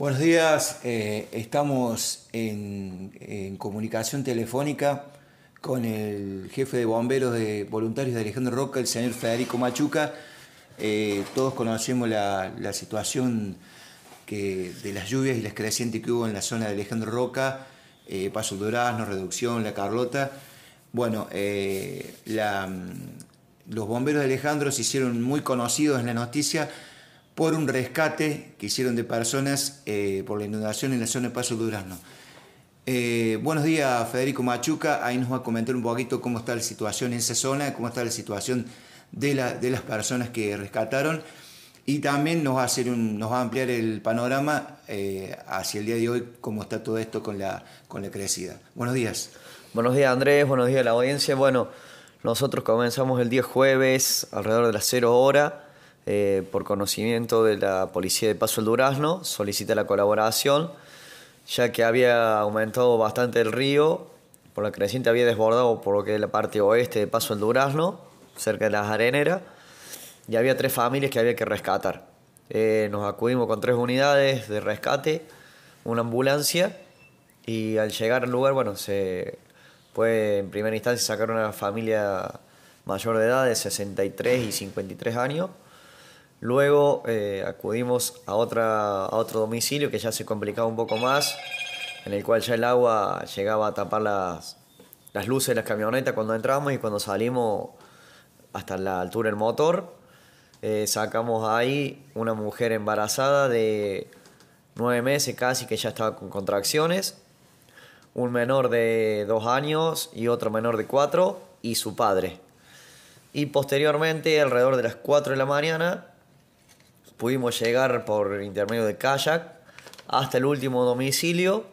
Buenos días, eh, estamos en, comunicación telefónica con el jefe de bomberos de voluntarios de Alejandro Roca, el señor Federico Machuca. Eh, todos conocemos la, situación de las lluvias y las crecientes que hubo en la zona de Alejandro Roca, eh, Paso Durazno, Reducción, La Carlota. Bueno, mm, los bomberos de Alejandro se hicieron muy conocidos en la noticia por un rescate que hicieron de personas eh, por la inundación en la zona de Paso Durazno. Eh, buenos días, Federico Machuca. Ahí nos va a comentar un poquito cómo está la situación en esa zona, cómo está la situación de, las personas que rescataron. Y también nos va a, hacer nos va a ampliar el panorama eh, hacia el día de hoy, cómo está todo esto con la, crecida. Buenos días. Buenos días, Andrés. Buenos días a la audiencia. Bueno, nosotros comenzamos el día jueves alrededor de las 0 horas, eh, por conocimiento de la Policía de Paso el Durazno, solicita la colaboración, ya que había aumentado bastante el río, por la creciente había desbordado por lo que es la parte oeste de Paso el Durazno, cerca de las areneras, y había tres familias que había que rescatar. Eh, nos acudimos con tres unidades de rescate, una ambulancia, y al llegar al lugar, bueno, se puede en primera instancia sacar una familia mayor de edad, de 63 y 53 años, Luego eh, acudimos a, otra, a otro domicilio que ya se complicaba un poco más, en el cual ya el agua llegaba a tapar las, las luces de las camionetas cuando entramos y cuando salimos hasta la altura del motor. Eh, sacamos ahí una mujer embarazada de nueve meses casi que ya estaba con contracciones, un menor de dos años y otro menor de cuatro y su padre. Y posteriormente, alrededor de las 4 de la mañana, pudimos llegar por intermedio de kayak hasta el último domicilio,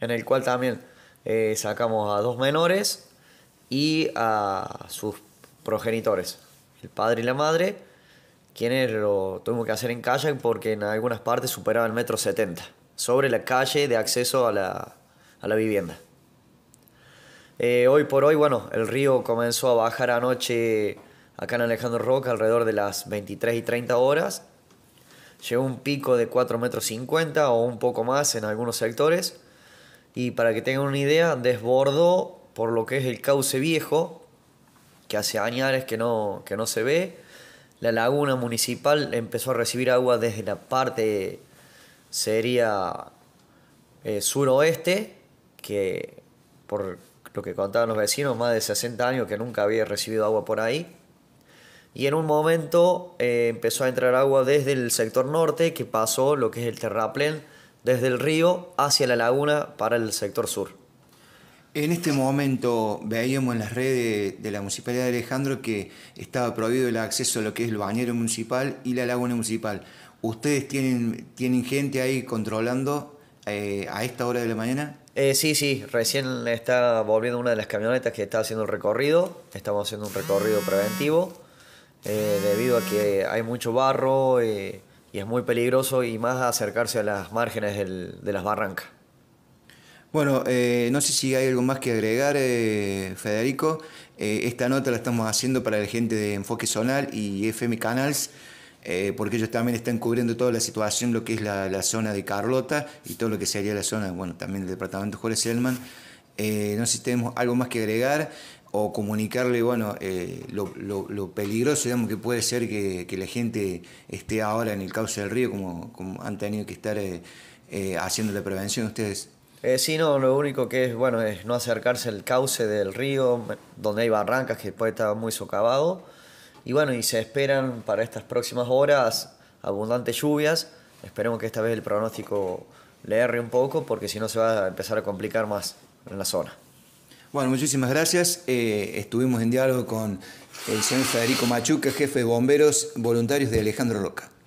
en el cual también eh, sacamos a dos menores y a sus progenitores, el padre y la madre, quienes lo tuvimos que hacer en kayak porque en algunas partes superaba el metro 70, sobre la calle de acceso a la, a la vivienda. Eh, hoy por hoy, bueno, el río comenzó a bajar anoche acá en Alejandro Roca alrededor de las 23 y 30 horas llegó un pico de 4,50 metros o un poco más en algunos sectores. Y para que tengan una idea, desbordó por lo que es el cauce viejo, que hace años que no, que no se ve. La laguna municipal empezó a recibir agua desde la parte, sería eh, suroeste, que por lo que contaban los vecinos, más de 60 años que nunca había recibido agua por ahí y en un momento eh, empezó a entrar agua desde el sector norte que pasó lo que es el terraplén desde el río hacia la laguna para el sector sur. En este momento veíamos en las redes de la Municipalidad de Alejandro que estaba prohibido el acceso a lo que es el bañero municipal y la laguna municipal. ¿Ustedes tienen, tienen gente ahí controlando eh, a esta hora de la mañana? Eh, sí, sí, recién está volviendo una de las camionetas que está haciendo el recorrido. Estamos haciendo un recorrido preventivo. Eh, debido a que hay mucho barro eh, y es muy peligroso y más acercarse a las márgenes de las barrancas. Bueno, eh, no sé si hay algo más que agregar, Federico. esta nota la estamos haciendo para la gente de Enfoque Zonal y FM Canals, porque ellos también están cubriendo toda la situación, lo que es la, zona de Carlota y todo lo que sería la zona, bueno, también del departamento Jorge Selman. no sé si tenemos algo más que agregar o comunicarle, bueno, eh, lo, peligroso, digamos, que puede ser que, la gente esté ahora en el cauce del río, como, han tenido que estar eh, eh, haciendo la prevención ustedes. sí, no, lo único que es, bueno, es no acercarse al cauce del río, donde hay barrancas que puede estar muy socavado, y bueno, y se esperan para estas próximas horas abundantes lluvias, esperemos que esta vez el pronóstico le erre un poco, porque si no se va a empezar a complicar más en la zona. Bueno, muchísimas gracias. Eh, estuvimos en diálogo con el señor Federico Machuca, jefe de bomberos voluntarios de Alejandro Roca.